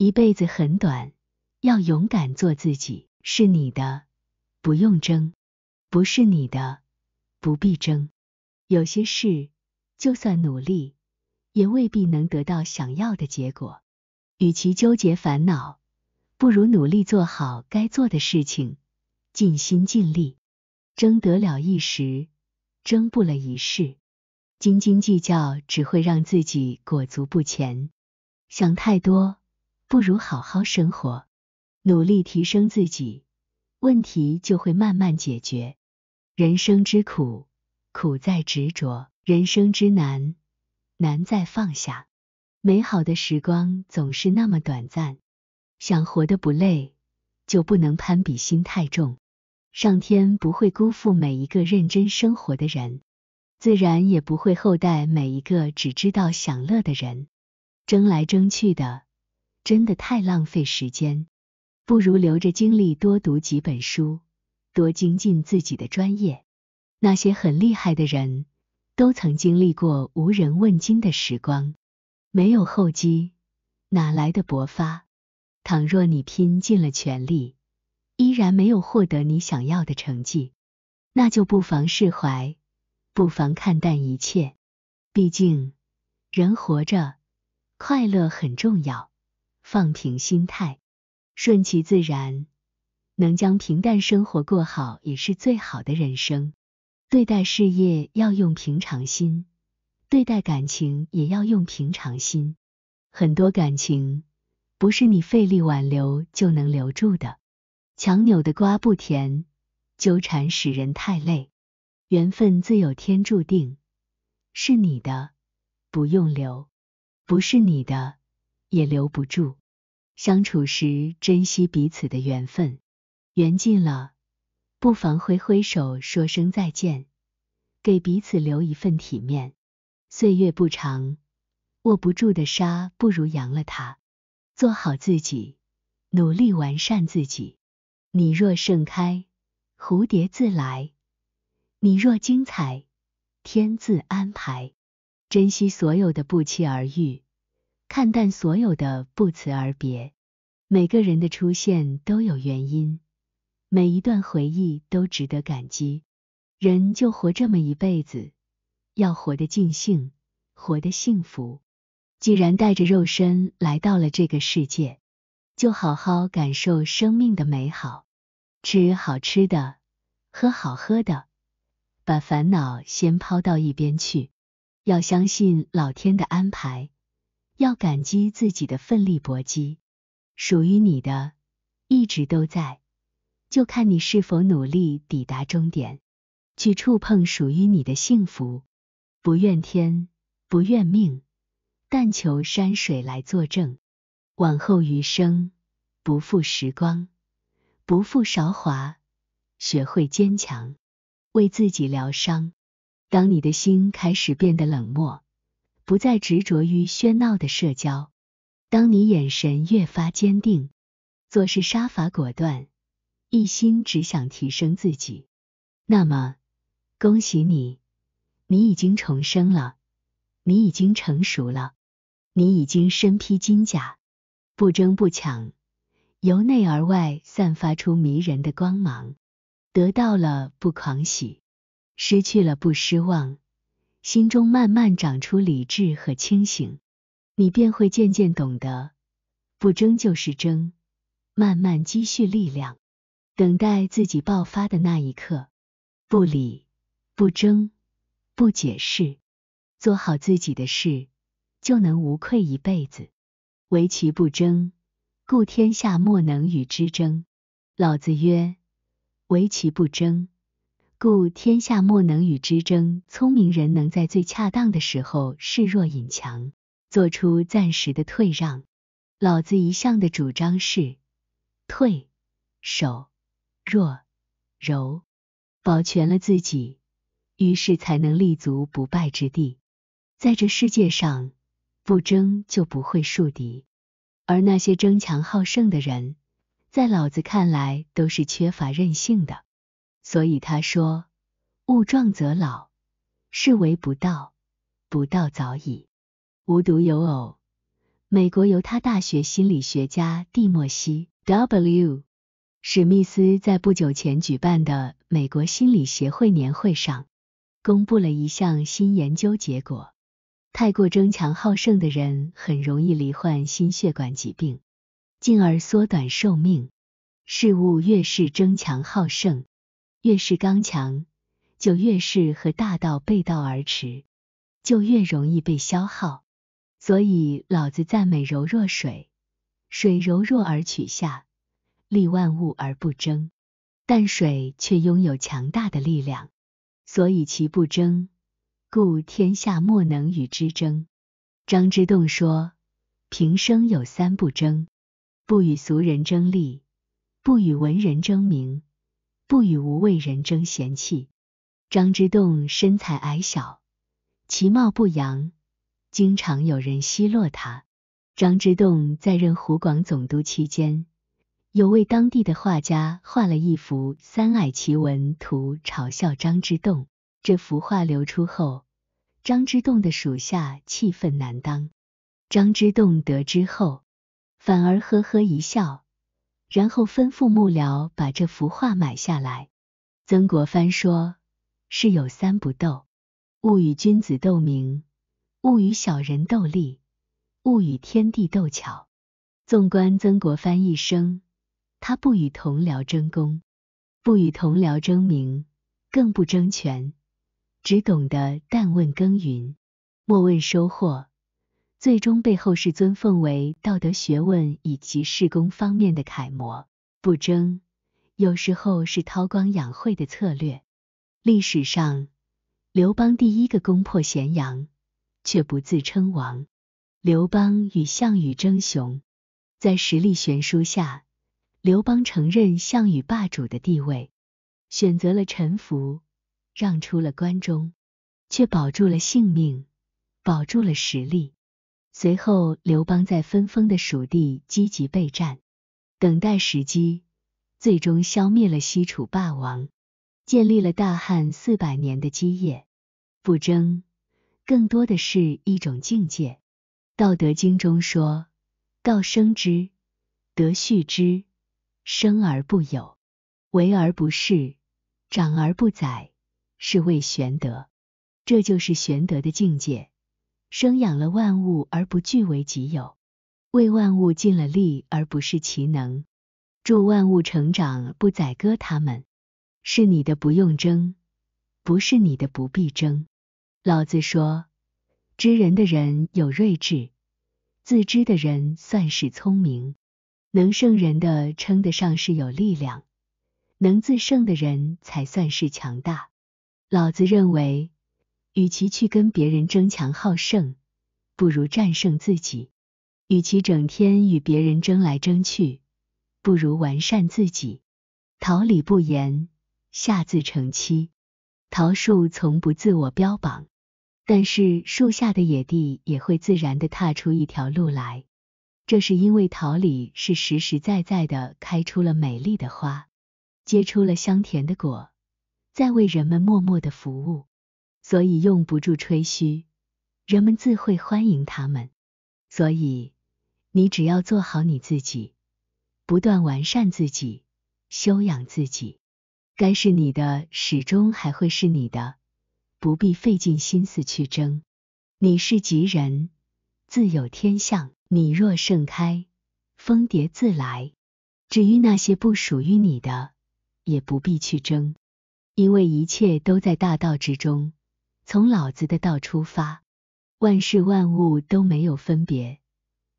一辈子很短，要勇敢做自己。是你的，不用争；不是你的，不必争。有些事，就算努力，也未必能得到想要的结果。与其纠结烦恼，不如努力做好该做的事情，尽心尽力。争得了一时，争不了一世。斤斤计较只会让自己裹足不前，想太多。不如好好生活，努力提升自己，问题就会慢慢解决。人生之苦，苦在执着；人生之难，难在放下。美好的时光总是那么短暂，想活得不累，就不能攀比心太重。上天不会辜负每一个认真生活的人，自然也不会厚待每一个只知道享乐的人。争来争去的。真的太浪费时间，不如留着精力多读几本书，多精进自己的专业。那些很厉害的人，都曾经历过无人问津的时光。没有厚积，哪来的薄发？倘若你拼尽了全力，依然没有获得你想要的成绩，那就不妨释怀，不妨看淡一切。毕竟，人活着，快乐很重要。放平心态，顺其自然，能将平淡生活过好，也是最好的人生。对待事业要用平常心，对待感情也要用平常心。很多感情不是你费力挽留就能留住的，强扭的瓜不甜，纠缠使人太累。缘分自有天注定，是你的不用留，不是你的也留不住。相处时珍惜彼此的缘分，缘尽了，不妨挥挥手说声再见，给彼此留一份体面。岁月不长，握不住的沙，不如扬了它。做好自己，努力完善自己。你若盛开，蝴蝶自来；你若精彩，天自安排。珍惜所有的不期而遇。看淡所有的不辞而别，每个人的出现都有原因，每一段回忆都值得感激。人就活这么一辈子，要活得尽兴，活得幸福。既然带着肉身来到了这个世界，就好好感受生命的美好，吃好吃的，喝好喝的，把烦恼先抛到一边去。要相信老天的安排。要感激自己的奋力搏击，属于你的，一直都在，就看你是否努力抵达终点，去触碰属于你的幸福。不怨天，不怨命，但求山水来作证。往后余生，不负时光，不负韶华，学会坚强，为自己疗伤。当你的心开始变得冷漠。不再执着于喧闹的社交。当你眼神越发坚定，做事杀伐果断，一心只想提升自己，那么恭喜你，你已经重生了，你已经成熟了，你已经身披金甲，不争不抢，由内而外散发出迷人的光芒。得到了不狂喜，失去了不失望。心中慢慢长出理智和清醒，你便会渐渐懂得，不争就是争，慢慢积蓄力量，等待自己爆发的那一刻。不理，不争，不解释，做好自己的事，就能无愧一辈子。唯其不争，故天下莫能与之争。老子曰：唯其不争。故天下莫能与之争。聪明人能在最恰当的时候示弱隐强，做出暂时的退让。老子一向的主张是退、守、弱、柔，保全了自己，于是才能立足不败之地。在这世界上，不争就不会树敌，而那些争强好胜的人，在老子看来都是缺乏韧性的。所以他说：“物壮则老，是为不道，不道早已。”无独有偶，美国犹他大学心理学家蒂莫西 ·W· 史密斯在不久前举办的美国心理协会年会上，公布了一项新研究结果：太过争强好胜的人，很容易罹患心血管疾病，进而缩短寿命。事物越是争强好胜，越是刚强，就越是和大道背道而驰，就越容易被消耗。所以老子赞美柔弱水，水柔弱而取下，利万物而不争。但水却拥有强大的力量，所以其不争，故天下莫能与之争。张之洞说，平生有三不争：不与俗人争利，不与文人争名。不与无谓人争闲气。张之洞身材矮小，其貌不扬，经常有人奚落他。张之洞在任湖广总督期间，有位当地的画家画了一幅“三矮奇闻”图，嘲笑张之洞。这幅画流出后，张之洞的属下气愤难当。张之洞得知后，反而呵呵一笑。然后吩咐幕僚把这幅画买下来。曾国藩说：“世有三不斗，勿与君子斗名，勿与小人斗利，勿与天地斗巧。”纵观曾国藩一生，他不与同僚争功，不与同僚争名，更不争权，只懂得但问耕耘，莫问收获。最终被后世尊奉为道德、学问以及事功方面的楷模。不争，有时候是韬光养晦的策略。历史上，刘邦第一个攻破咸阳，却不自称王。刘邦与项羽争雄，在实力悬殊下，刘邦承认项羽霸主的地位，选择了臣服，让出了关中，却保住了性命，保住了实力。随后，刘邦在分封的蜀地积极备战，等待时机，最终消灭了西楚霸王，建立了大汉四百年的基业。不争，更多的是一种境界。道德经中说：“道生之，德畜之，生而不有，为而不恃，长而不宰，是谓玄德。”这就是玄德的境界。生养了万物而不据为己有，为万物尽了力而不是其能，助万物成长不宰割他们，是你的不用争，不是你的不必争。老子说：知人的人有睿智，自知的人算是聪明，能胜人的称得上是有力量，能自胜的人才算是强大。老子认为。与其去跟别人争强好胜，不如战胜自己；与其整天与别人争来争去，不如完善自己。桃李不言，下自成蹊。桃树从不自我标榜，但是树下的野地也会自然的踏出一条路来。这是因为桃李是实实在在的开出了美丽的花，结出了香甜的果，在为人们默默的服务。所以用不住吹嘘，人们自会欢迎他们。所以你只要做好你自己，不断完善自己，修养自己，该是你的始终还会是你的，不必费尽心思去争。你是吉人，自有天相。你若盛开，蜂蝶自来。至于那些不属于你的，也不必去争，因为一切都在大道之中。从老子的道出发，万事万物都没有分别，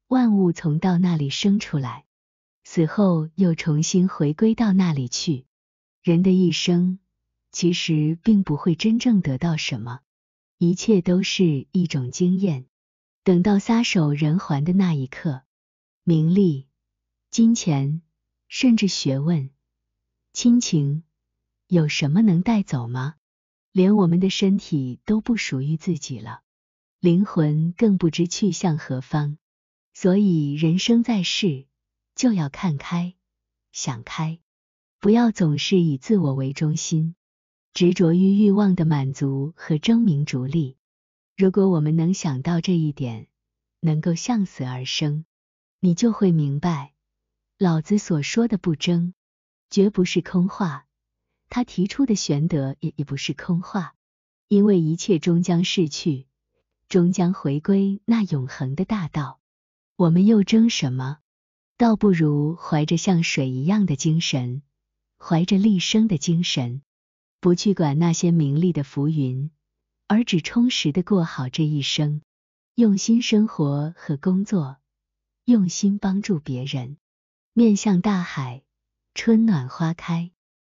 万物从道那里生出来，死后又重新回归到那里去。人的一生，其实并不会真正得到什么，一切都是一种经验。等到撒手人寰的那一刻，名利、金钱，甚至学问、亲情，有什么能带走吗？连我们的身体都不属于自己了，灵魂更不知去向何方。所以人生在世，就要看开、想开，不要总是以自我为中心，执着于欲望的满足和争名逐利。如果我们能想到这一点，能够向死而生，你就会明白，老子所说的不争，绝不是空话。他提出的玄德也也不是空话，因为一切终将逝去，终将回归那永恒的大道。我们又争什么？倒不如怀着像水一样的精神，怀着立生的精神，不去管那些名利的浮云，而只充实的过好这一生，用心生活和工作，用心帮助别人，面向大海，春暖花开。